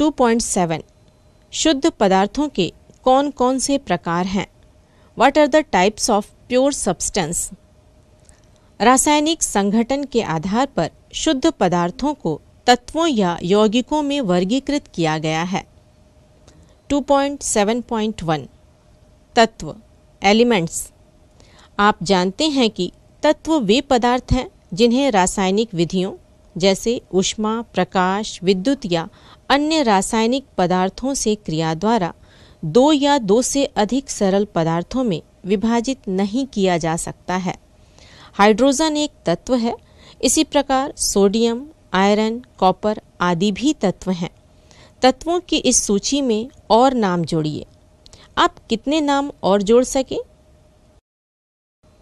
2.7 शुद्ध पदार्थों के कौन कौन से प्रकार हैं what are the types of pure substance रासायनिक संगठन के आधार पर शुद्ध पदार्थों को तत्वों या यौगिकों में वर्गीकृत किया गया है 2.7.1 तत्व एलिमेंट्स आप जानते हैं कि तत्व वे पदार्थ हैं जिन्हें रासायनिक विधियों जैसे उष्मा प्रकाश विद्युत या अन्य रासायनिक पदार्थों से क्रिया द्वारा दो या दो से अधिक सरल पदार्थों में विभाजित नहीं किया जा सकता है हाइड्रोजन एक तत्व है इसी प्रकार सोडियम आयरन कॉपर आदि भी तत्व हैं तत्वों की इस सूची में और नाम जोड़िए आप कितने नाम और जोड़ सकें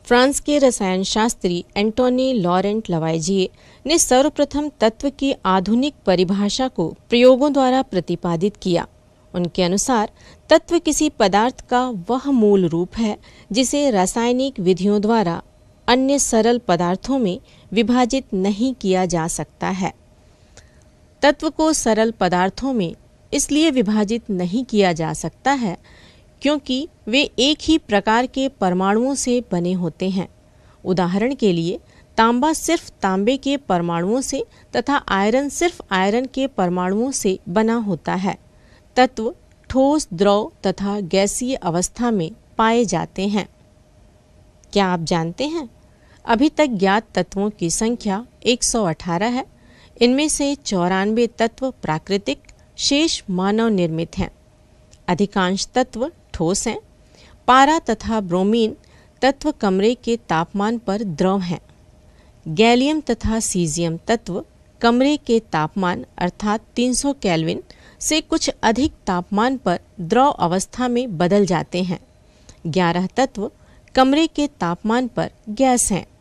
फ्रांस के रसायन शास्त्री एंटोनी लॉरेंट लवाइजिए ने सर्वप्रथम तत्व की आधुनिक परिभाषा को प्रयोगों द्वारा प्रतिपादित किया उनके अनुसार तत्व किसी पदार्थ का वह मूल रूप है जिसे रासायनिक विधियों द्वारा अन्य सरल पदार्थों में विभाजित नहीं किया जा सकता है तत्व को सरल पदार्थों में इसलिए विभाजित नहीं किया जा सकता है क्योंकि वे एक ही प्रकार के परमाणुओं से बने होते हैं उदाहरण के लिए तांबा सिर्फ तांबे के परमाणुओं से तथा आयरन सिर्फ आयरन के परमाणुओं से बना होता है तत्व ठोस द्रव तथा गैसीय अवस्था में पाए जाते हैं क्या आप जानते हैं अभी तक ज्ञात तत्वों की संख्या 118 है इनमें से चौरानवे तत्व प्राकृतिक शेष मानव निर्मित हैं अधिकांश तत्व ठोस हैं पारा तथा ब्रोमीन तत्व कमरे के तापमान पर द्रव हैं गैलियम तथा सीजियम तत्व कमरे के तापमान अर्थात 300 केल्विन से कुछ अधिक तापमान पर द्रव अवस्था में बदल जाते हैं ग्यारह तत्व कमरे के तापमान पर गैस हैं